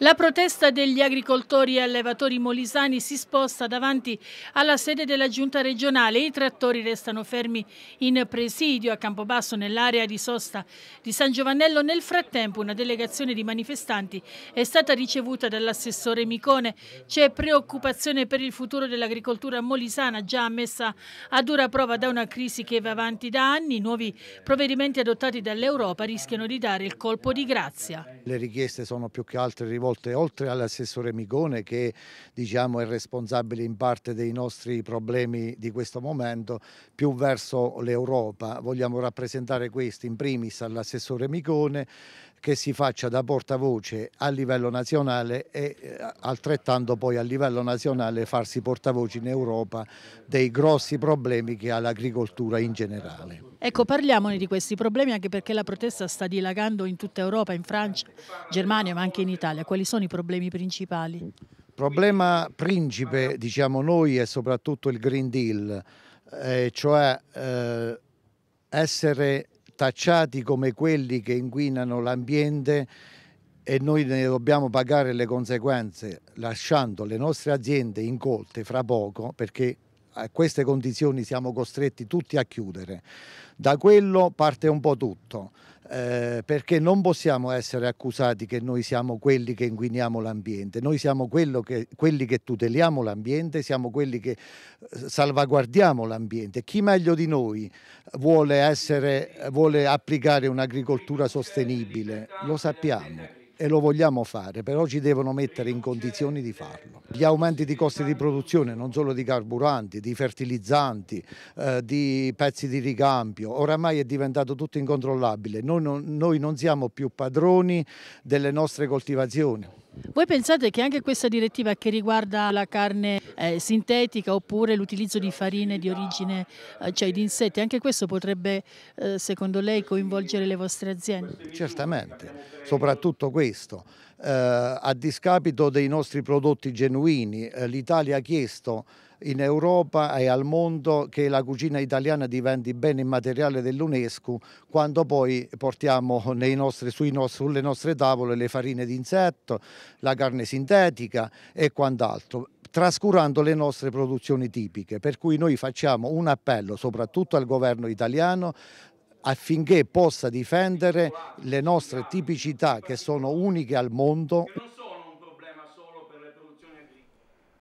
La protesta degli agricoltori e allevatori molisani si sposta davanti alla sede della giunta regionale. I trattori restano fermi in presidio a Campobasso nell'area di sosta di San Giovannello. Nel frattempo una delegazione di manifestanti è stata ricevuta dall'assessore Micone. C'è preoccupazione per il futuro dell'agricoltura molisana già messa a dura prova da una crisi che va avanti da anni. I nuovi provvedimenti adottati dall'Europa rischiano di dare il colpo di grazia. Le richieste sono più che altre rivolte volte, oltre all'assessore Migone che diciamo, è responsabile in parte dei nostri problemi di questo momento, più verso l'Europa. Vogliamo rappresentare questo in primis all'assessore Migone che si faccia da portavoce a livello nazionale e eh, altrettanto poi a livello nazionale farsi portavoce in Europa dei grossi problemi che ha l'agricoltura in generale. Ecco, parliamone di questi problemi anche perché la protesta sta dilagando in tutta Europa, in Francia, Germania ma anche in Italia. Quali sono i problemi principali? Il problema principe, diciamo noi, è soprattutto il Green Deal, eh, cioè eh, essere tacciati come quelli che inquinano l'ambiente e noi ne dobbiamo pagare le conseguenze lasciando le nostre aziende incolte fra poco perché a queste condizioni siamo costretti tutti a chiudere. Da quello parte un po' tutto, eh, perché non possiamo essere accusati che noi siamo quelli che inquiniamo l'ambiente, noi siamo che, quelli che tuteliamo l'ambiente, siamo quelli che eh, salvaguardiamo l'ambiente. Chi meglio di noi vuole, essere, vuole applicare un'agricoltura sostenibile? Lo sappiamo e lo vogliamo fare, però ci devono mettere in condizioni di farlo. Gli aumenti di costi di produzione non solo di carburanti, di fertilizzanti, eh, di pezzi di ricambio, oramai è diventato tutto incontrollabile, noi non, noi non siamo più padroni delle nostre coltivazioni. Voi pensate che anche questa direttiva che riguarda la carne eh, sintetica oppure l'utilizzo di farine di origine, eh, cioè di insetti, anche questo potrebbe, eh, secondo lei, coinvolgere le vostre aziende? Certamente, soprattutto questo. Eh, a discapito dei nostri prodotti genuini. Eh, L'Italia ha chiesto in Europa e al mondo che la cucina italiana diventi bene immateriale dell'UNESCO quando poi portiamo nostri, nostri, sulle nostre tavole le farine d'insetto, la carne sintetica e quant'altro trascurando le nostre produzioni tipiche, per cui noi facciamo un appello soprattutto al governo italiano affinché possa difendere le nostre tipicità che sono uniche al mondo.